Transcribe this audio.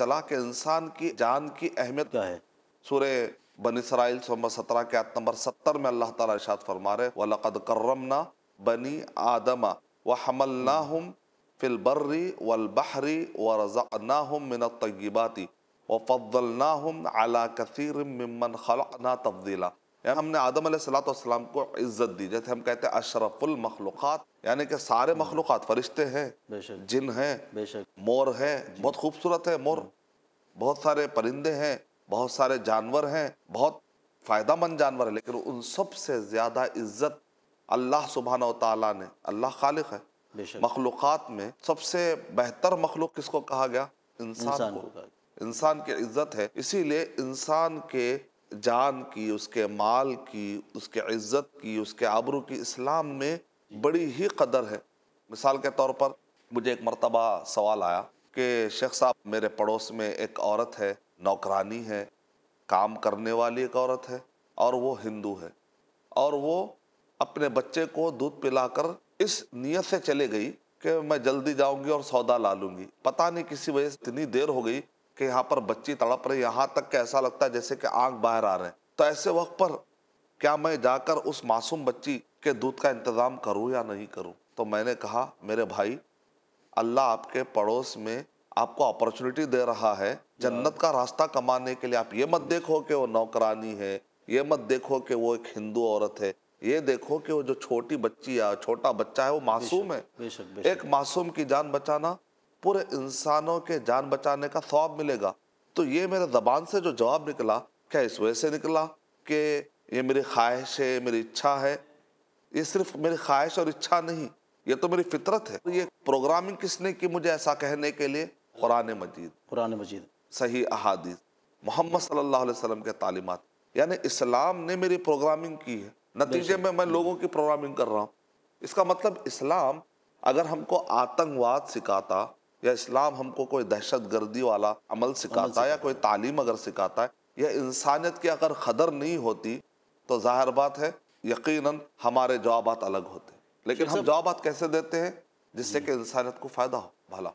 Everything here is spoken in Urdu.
چلا کہ انسان کی جان کی اہمیت کیا ہے سورہ بن اسرائیل نمبر سترہ کے آیت نمبر ستر میں اللہ تعالیٰ ارشاد فرما رہے وَلَقَدْ كَرَّمْنَا بَنِي آدَمَا وَحَمَلْنَاهُمْ فِي الْبَرِّ وَالْبَحْرِ وَرَزَقْنَاهُمْ مِنَ الطَّيِّبَاتِ وَفَضَّلْنَاهُمْ عَلَى كَثِيرٍ مِّمَّنْ خَلَقْنَا تَفْضِيلًا یعنی ہم نے آدم علیہ السلام والسلام کو عزت دی جیسے ہم کہتے ہیں اشرف المخلوقات یعنی کہ سارے مخلوقات فرشتے ہیں جن ہیں بے شک مور ہیں جی۔ بہت خوبصورت ہے مور بہت سارے پرندے ہیں بہت سارے جانور ہیں بہت فائدہ مند جانور ہیں لیکن ان سب سے زیادہ عزت اللہ سبحانہ و تعالیٰ نے اللہ خالق ہے مخلوقات میں سب سے بہتر مخلوق کس کو کہا گیا انسان کو انسان کی عزت ہے اسی لیے انسان کے جان کی اس کے مال کی اس کے عزت کی اس کے آبرو کی اسلام میں بڑی ہی قدر ہے مثال کے طور پر مجھے ایک مرتبہ سوال آیا کہ شیخ صاحب میرے پڑوس میں ایک عورت ہے نوکرانی ہے کام کرنے والی ایک عورت ہے اور وہ ہندو ہے اور وہ اپنے بچے کو دودھ پلا کر اس نیت سے چلے گئی کہ میں جلدی جاؤں گی اور سودا لا لوں گی پتہ نہیں کسی وجہ سے اتنی دیر ہو گئی کہ یہاں پر بچی تڑپ رہے تک کہ ایسا لگتا ہے جیسے کہ آنکھ باہر آ رہے ہیں تو ایسے وقت پر کیا میں جا کر اس معصوم بچی کے دودھ کا انتظام کروں یا نہیں کروں تو میں نے کہا میرے بھائی اللہ آپ کے پڑوس میں آپ کو اپرچونٹی دے رہا ہے جنت کا راستہ کمانے کے لیے آپ یہ مت دیکھو کہ وہ نوکرانی ہے یہ مت دیکھو کہ وہ ایک ہندو عورت ہے یہ دیکھو کہ وہ جو چھوٹی بچی ہے چھوٹا بچہ ہے وہ معصوم ہے ایک معصوم کی جان بچانا پورے انسانوں کے جان بچانے کا ثواب ملے گا تو یہ میرے زبان سے جو جواب نکلا کیا اس وجہ سے نکلا کہ یہ میری خواہش ہے میری اچھا ہے یہ صرف میری خواہش اور اچھا نہیں یہ تو میری فطرت ہے یہ پروگرامنگ کس نے کی مجھے ایسا کہنے کے لیے قرآن مجید قرآن مجید صحیح احادیث محمد صلی اللہ علیہ وسلم کے تعلیمات یعنی اسلام نے میری پروگرامنگ کی ہے نتیجے میں میں لوگوں کی پروگرامنگ کر رہا ہوں اس کا مطلب اسلام اگر ہم کو آتنگواد سکھاتا یا اسلام ہم کو کوئی دہشت گردی والا عمل سکھاتا ہے یا کوئی تعلیم اگر سکھاتا ہے یا انسانیت کی اگر قدر نہیں ہوتی تو ظاہر بات ہے یقیناً ہمارے جوابات الگ ہوتے لیکن ہم جوابات کیسے دیتے ہیں جس سے جی۔ کہ انسانیت کو فائدہ ہو بھلا